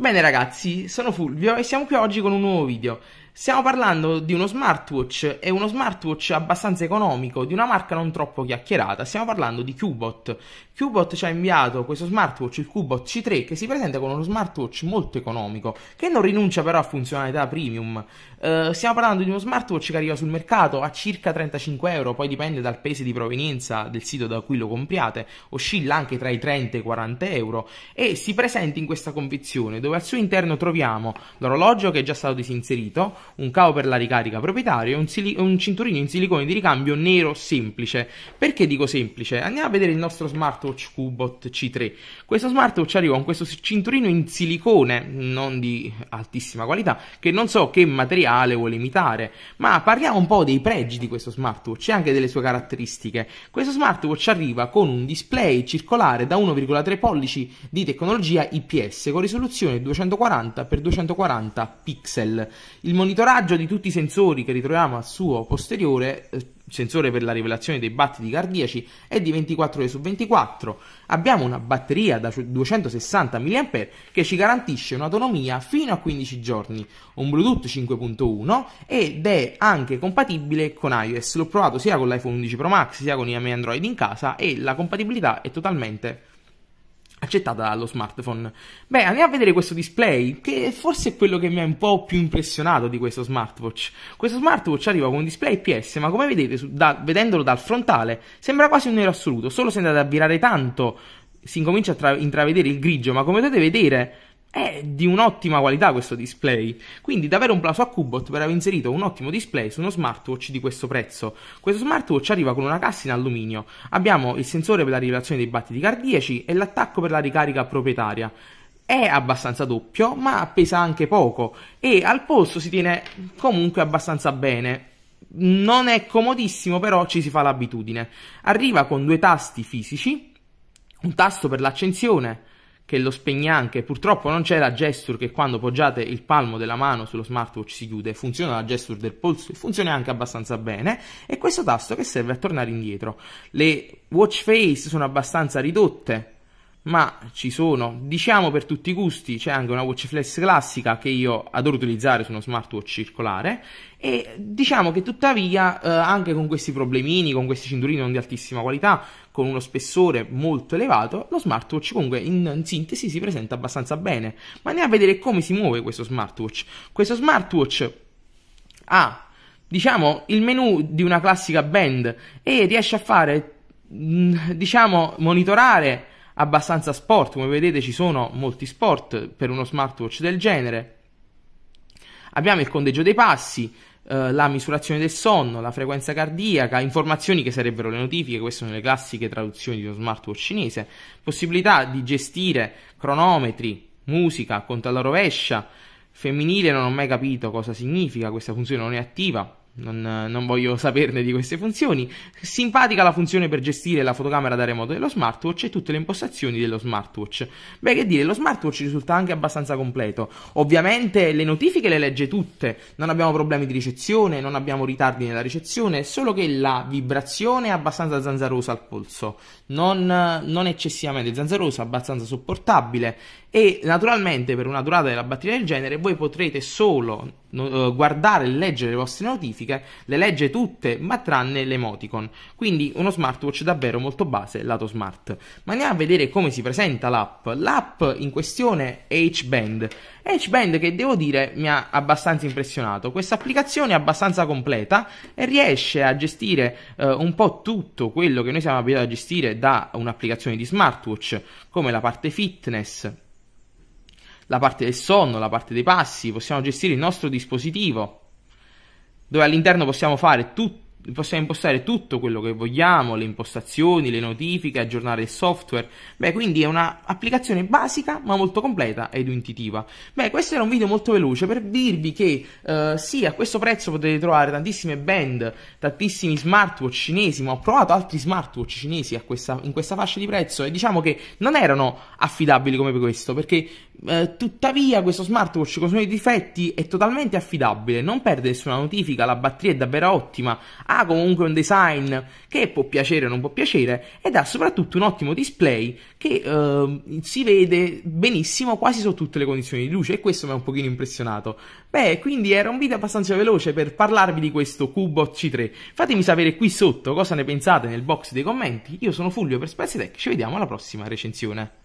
Bene ragazzi, sono Fulvio e siamo qui oggi con un nuovo video. Stiamo parlando di uno smartwatch e uno smartwatch abbastanza economico, di una marca non troppo chiacchierata. Stiamo parlando di Cubot. Cubot ci ha inviato questo smartwatch, il Cubot C3, che si presenta con uno smartwatch molto economico, che non rinuncia però a funzionalità premium. Uh, stiamo parlando di uno smartwatch che arriva sul mercato a circa 35 euro, poi dipende dal paese di provenienza del sito da cui lo compriate, oscilla anche tra i 30 e i 40 euro e si presenta in questa condizione dove al suo interno troviamo l'orologio che è già stato disinserito, un cavo per la ricarica proprietario e un, sili- un cinturino in silicone di ricambio nero semplice. Perché dico semplice? Andiamo a vedere il nostro smartwatch Cubot C3. Questo smartwatch arriva con questo cinturino in silicone, non di altissima qualità, che non so che materiale vuole imitare, ma parliamo un po' dei pregi di questo smartwatch e anche delle sue caratteristiche. Questo smartwatch arriva con un display circolare da 1,3 pollici di tecnologia IPS con risoluzione 240x240 pixel. Il mon- monitoraggio di tutti i sensori che ritroviamo al suo posteriore, eh, sensore per la rivelazione dei battiti cardiaci, è di 24 ore su 24. Abbiamo una batteria da 260 cioè mAh che ci garantisce un'autonomia fino a 15 giorni, un Bluetooth 5.1 ed è anche compatibile con iOS. L'ho provato sia con l'iPhone 11 Pro Max sia con i miei Android in casa e la compatibilità è totalmente accettata dallo smartphone. Beh, andiamo a vedere questo display, che forse è quello che mi ha un po' più impressionato di questo smartwatch. Questo smartwatch arriva con un display IPS, ma come vedete, su, da, vedendolo dal frontale, sembra quasi un nero assoluto, solo se andate a virare tanto si incomincia a tra- intravedere il grigio, ma come potete vedere è di un'ottima qualità questo display. Quindi davvero un plauso a Cubot per aver inserito un ottimo display su uno smartwatch di questo prezzo. Questo smartwatch arriva con una cassa in alluminio. Abbiamo il sensore per la rilevazione dei battiti cardiaci e l'attacco per la ricarica proprietaria. È abbastanza doppio, ma pesa anche poco e al polso si tiene comunque abbastanza bene. Non è comodissimo, però ci si fa l'abitudine. Arriva con due tasti fisici, un tasto per l'accensione che lo spegne anche. purtroppo non c'è la gesture che quando poggiate il palmo della mano sullo smartwatch si chiude, funziona la gesture del polso e funziona anche abbastanza bene, e questo tasto che serve a tornare indietro. Le watch face sono abbastanza ridotte, ma ci sono, diciamo per tutti i gusti, c'è anche una watch flex classica che io adoro utilizzare su uno smartwatch circolare e diciamo che tuttavia eh, anche con questi problemini, con questi cinturini non di altissima qualità, con uno spessore molto elevato, lo smartwatch comunque in, in sintesi si presenta abbastanza bene, ma andiamo a vedere come si muove questo smartwatch. Questo smartwatch ha diciamo il menu di una classica band e riesce a fare mm, diciamo monitorare abbastanza sport, come vedete ci sono molti sport per uno smartwatch del genere. Abbiamo il conteggio dei passi, eh, la misurazione del sonno, la frequenza cardiaca, informazioni che sarebbero le notifiche, queste sono le classiche traduzioni di uno smartwatch cinese, possibilità di gestire cronometri, musica, conto alla rovescia, femminile non ho mai capito cosa significa, questa funzione non è attiva, non, non, voglio saperne di queste funzioni. Simpatica la funzione per gestire la fotocamera da remoto dello smartwatch e tutte le impostazioni dello smartwatch. Beh, che dire, lo smartwatch risulta anche abbastanza completo. Ovviamente le notifiche le legge tutte, non abbiamo problemi di ricezione, non abbiamo ritardi nella ricezione, solo che la vibrazione è abbastanza zanzarosa al polso, non, non eccessivamente zanzarosa, abbastanza sopportabile e naturalmente per una durata della batteria del genere voi potrete solo uh, guardare e leggere le vostre notifiche caratteristiche, le legge tutte, ma tranne l'emoticon. Quindi uno smartwatch davvero molto base lato smart. Ma andiamo a vedere come si presenta l'app. L'app in questione è H-Band. H-Band che devo dire mi ha abbastanza impressionato. Questa applicazione è abbastanza completa e riesce a gestire eh, un po' tutto quello che noi siamo abituati a gestire da un'applicazione di smartwatch, come la parte fitness, la parte del sonno, la parte dei passi, possiamo gestire il nostro dispositivo dove all'interno possiamo fare tutto possiamo impostare tutto quello che vogliamo, le impostazioni, le notifiche, aggiornare il software. Beh, quindi è un'applicazione basica ma molto completa ed intuitiva. Beh, questo era un video molto veloce per dirvi che eh, sì, a questo prezzo potete trovare tantissime band, tantissimi smartwatch cinesi, ma ho provato altri smartwatch cinesi questa, in questa fascia di prezzo e diciamo che non erano affidabili come questo, perché eh, tuttavia questo smartwatch con i suoi difetti è totalmente affidabile, non perde nessuna notifica, la batteria è davvero ottima ha comunque un design che può piacere o non può piacere ed ha soprattutto un ottimo display che eh, si vede benissimo quasi su tutte le condizioni di luce e questo mi ha un pochino impressionato. Beh, quindi era un video abbastanza veloce per parlarvi di questo Cubot C3. Fatemi sapere qui sotto cosa ne pensate nel box dei commenti. Io sono Fulvio per Spazio Tech, ci vediamo alla prossima recensione.